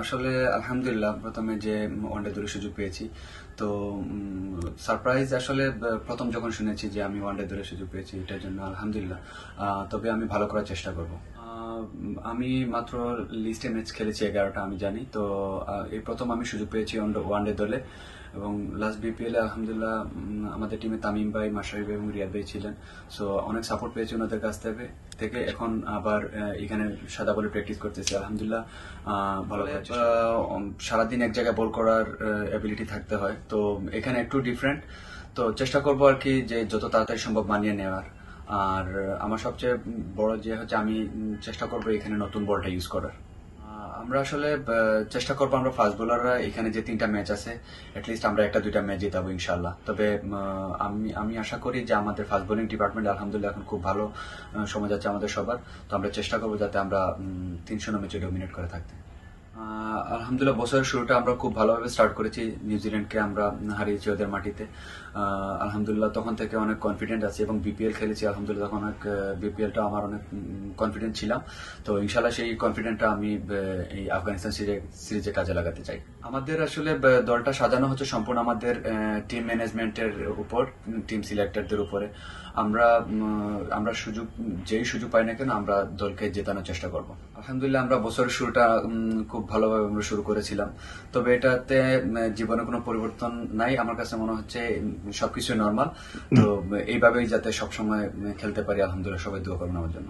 আসলে আলহামদুলিল্লাহ প্রথমে যে ওয়ানডে দলের সুযোগ পেয়েছি তো সারপ্রাইজ আসলে প্রথম যখন শুনেছি যে আমি ওয়ানডে দলের সুযোগ পেয়েছি এটার জন্য আলহামদুলিল্লাহ তবে আমি ভালো করার চেষ্টা করবো আমি মাত্র লিস্টে ম্যাচ খেলেছি এগারোটা আমি জানি তো এই প্রথম আমি সুযোগ পেয়েছি ওয়ান ডে দলে এবং লাস্ট বিপিএল আলহামদুলিল্লাহ আমাদের টিমে তামিম ভাই মাসারি ভাই এবং রিয়াদ ভাই ছিলেন সো অনেক সাপোর্ট পেয়েছি ওনাদের কাছ থেকে থেকে এখন আবার এখানে সাদা বলে প্র্যাকটিস করতেছি আলহামদুলিল্লাহ ভালো সারাদিন এক জায়গায় বল করার অ্যাবিলিটি থাকতে হয় তো এখানে একটু ডিফারেন্ট তো চেষ্টা করবো আর কি যে যত তাড়াতাড়ি সম্ভব মানিয়ে নেওয়ার আর আমার সবচেয়ে বড় যে হচ্ছে আমি চেষ্টা করবো এখানে নতুন বলটা ইউজ করার আমরা আসলে চেষ্টা করবো আমরা ফাস্ট বোলাররা এখানে যে তিনটা ম্যাচ আছে অ্যাটলিস্ট আমরা একটা দুইটা ম্যাচ জিতাবো ইনশাল্লাহ তবে আমি আমি আশা করি যে আমাদের ফাস্ট বোলিং ডিপার্টমেন্ট আলহামদুলিল্লাহ এখন খুব ভালো সময় যাচ্ছে আমাদের সবার তো আমরা চেষ্টা করবো যাতে আমরা তিনশো নম্বর ডোমিনেট করে থাকতে আলহামদুলিল্লাহ বছরের শুরুটা আমরা খুব ভালোভাবে স্টার্ট করেছি নিউজিল্যান্ডকে আমরা হারিয়েছি ওদের মাটিতে আলহামদুলিল্লাহ তখন থেকে অনেক কনফিডেন্ট আছি এবং বিপিএল খেলেছি আলহামদুলিল্লাহ তখন অনেক বিপিএলটা আমার অনেক কনফিডেন্ট ছিলাম তো ইনশাল্লাহ সেই কনফিডেন্টটা আমি এই আফগানিস্তান সিরিজে কাজে লাগাতে চাই আমাদের আসলে দলটা সাজানো হচ্ছে সম্পূর্ণ আমাদের টিম ম্যানেজমেন্টের উপর টিম সিলেক্টরদের উপরে আমরা আমরা সুযোগ যেই সুযোগ পাই না কেন আমরা দলকে জেতানোর চেষ্টা করব আলহামদুলিল্লাহ আমরা বছরের শুরুটা খুব ভালোভাবে আমরা শুরু করেছিলাম তবে এটাতে জীবনে কোনো পরিবর্তন নাই আমার কাছে মনে হচ্ছে সবকিছু নর্মাল তো এইভাবেই যাতে সবসময় খেলতে পারি আলহামদুলিল্লাহ সবাই দোয়া করবেন আমার জন্য